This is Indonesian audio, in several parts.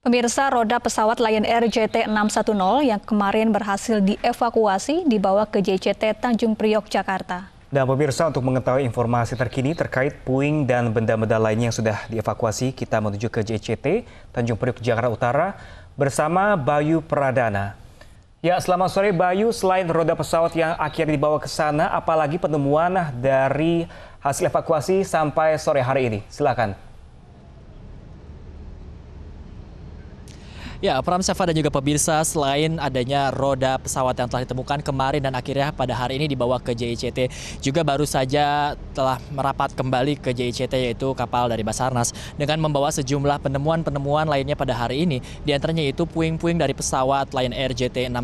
Pemirsa roda pesawat Lion Air JT610 yang kemarin berhasil dievakuasi dibawa ke JCT Tanjung Priok, Jakarta. Dan pemirsa untuk mengetahui informasi terkini terkait puing dan benda-benda lainnya yang sudah dievakuasi, kita menuju ke JCT Tanjung Priok, Jakarta Utara bersama Bayu Pradana. Ya, selamat sore Bayu. Selain roda pesawat yang akhirnya dibawa ke sana, apalagi penemuan dari hasil evakuasi sampai sore hari ini. Silakan. Ya, Pram Safa dan juga pemirsa, selain adanya roda pesawat yang telah ditemukan kemarin dan akhirnya pada hari ini dibawa ke JICT, juga baru saja telah merapat kembali ke JICT yaitu kapal dari Basarnas dengan membawa sejumlah penemuan-penemuan lainnya pada hari ini, diantaranya itu puing-puing dari pesawat Lion Air JT610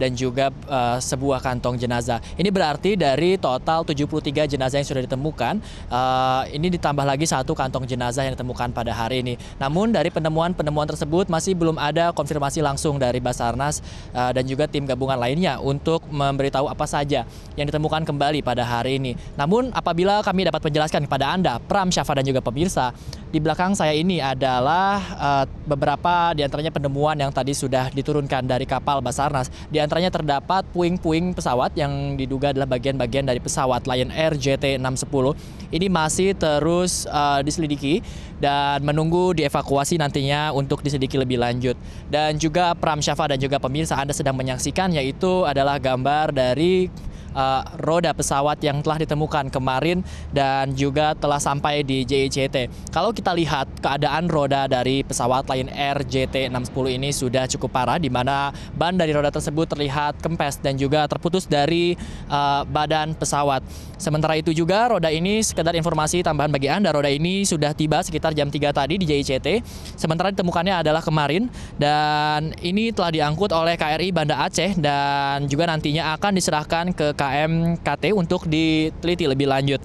dan juga uh, sebuah kantong jenazah. Ini berarti dari total 73 jenazah yang sudah ditemukan, uh, ini ditambah lagi satu kantong jenazah yang ditemukan pada hari ini. Namun dari penemuan-penemuan tersebut masih belum belum ada konfirmasi langsung dari Basarnas uh, dan juga tim gabungan lainnya untuk memberitahu apa saja yang ditemukan kembali pada hari ini. Namun apabila kami dapat menjelaskan kepada Anda, Pram, Syafa dan juga pemirsa, di belakang saya ini adalah uh, beberapa di antaranya penemuan yang tadi sudah diturunkan dari kapal Basarnas. Di antaranya terdapat puing-puing pesawat yang diduga adalah bagian-bagian dari pesawat Lion Air JT610. Ini masih terus uh, diselidiki dan menunggu dievakuasi nantinya untuk diselidiki lebih lanjut lanjut. Dan juga Pram Syafa dan juga pemirsa Anda sedang menyaksikan yaitu adalah gambar dari uh, roda pesawat yang telah ditemukan kemarin dan juga telah sampai di JICT. E Kalau kita lihat keadaan roda dari pesawat lain Air JT610 ini sudah cukup parah di mana ban dari roda tersebut terlihat kempes dan juga terputus dari uh, badan pesawat. Sementara itu juga roda ini sekedar informasi tambahan bagi Anda, roda ini sudah tiba sekitar jam 3 tadi di JICT. E Sementara ditemukannya adalah kemarin dan ini telah diangkut oleh KRI Banda Aceh dan juga nantinya akan diserahkan ke KRI BMKT untuk diteliti lebih lanjut.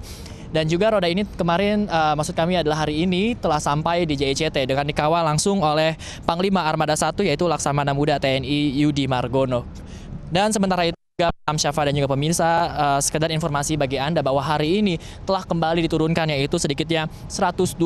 Dan juga roda ini kemarin, uh, maksud kami adalah hari ini telah sampai di JICT e dengan dikawal langsung oleh Panglima Armada 1 yaitu Laksamana Muda TNI Yudi Margono. Dan sementara itu Syafa dan juga pemirsa, uh, sekedar informasi bagi Anda bahwa hari ini telah kembali diturunkan yaitu sedikitnya 127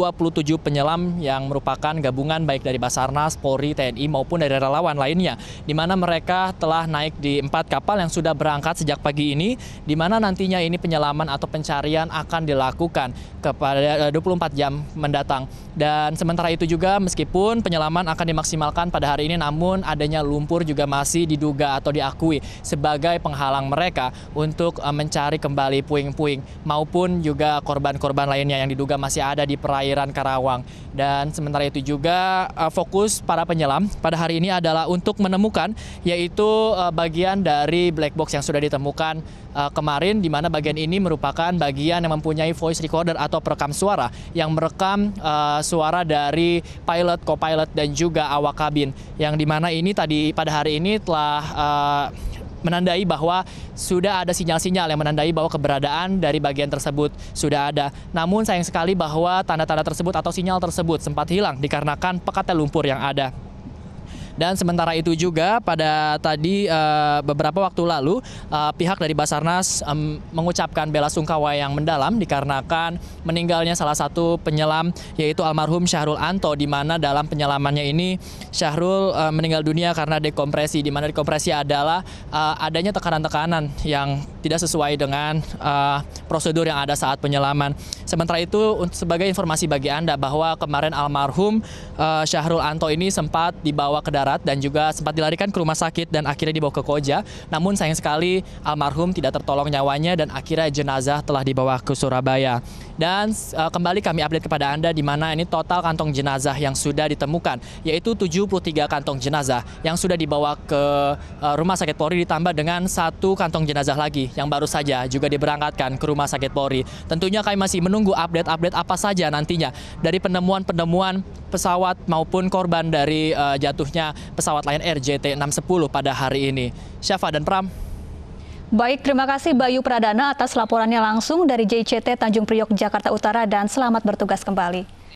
penyelam yang merupakan gabungan baik dari Basarnas, Polri, TNI maupun dari relawan lainnya di mana mereka telah naik di empat kapal yang sudah berangkat sejak pagi ini di mana nantinya ini penyelaman atau pencarian akan dilakukan kepada 24 eh, jam mendatang. Dan sementara itu juga meskipun penyelaman akan dimaksimalkan pada hari ini namun adanya lumpur juga masih diduga atau diakui sebagai sebagai penghalang mereka untuk eh, mencari kembali puing-puing maupun juga korban-korban lainnya yang diduga masih ada di perairan Karawang. Dan sementara itu juga eh, fokus para penyelam pada hari ini adalah untuk menemukan yaitu eh, bagian dari black box yang sudah ditemukan kemarin di mana bagian ini merupakan bagian yang mempunyai voice recorder atau perekam suara yang merekam uh, suara dari pilot, co-pilot dan juga awak kabin yang dimana ini tadi pada hari ini telah uh, menandai bahwa sudah ada sinyal-sinyal yang menandai bahwa keberadaan dari bagian tersebut sudah ada. Namun sayang sekali bahwa tanda-tanda tersebut atau sinyal tersebut sempat hilang dikarenakan pekatnya lumpur yang ada. Dan sementara itu juga pada tadi eh, beberapa waktu lalu eh, pihak dari Basarnas mengucapkan bela sungkawa yang mendalam dikarenakan meninggalnya salah satu penyelam yaitu almarhum Syahrul Anto di mana dalam penyelamannya ini Syahrul eh, meninggal dunia karena dekompresi di mana dekompresi adalah adanya tekanan-tekanan yang tidak sesuai dengan uh, prosedur yang ada saat penyelaman. Sementara itu sebagai informasi bagi Anda bahwa kemarin almarhum uh, Syahrul Anto ini sempat dibawa ke darat dan juga sempat dilarikan ke rumah sakit dan akhirnya dibawa ke Koja. Namun sayang sekali almarhum tidak tertolong nyawanya dan akhirnya jenazah telah dibawa ke Surabaya. Dan uh, kembali kami update kepada Anda di mana ini total kantong jenazah yang sudah ditemukan, yaitu 73 kantong jenazah yang sudah dibawa ke uh, Rumah Sakit Polri ditambah dengan satu kantong jenazah lagi yang baru saja juga diberangkatkan ke Rumah Sakit Polri. Tentunya kami masih menunggu update-update apa saja nantinya dari penemuan-penemuan pesawat maupun korban dari uh, jatuhnya pesawat Lion Air JT610 pada hari ini. Syafa dan Pram. Baik, terima kasih Bayu Pradana atas laporannya langsung dari JCT Tanjung Priok, Jakarta Utara dan selamat bertugas kembali.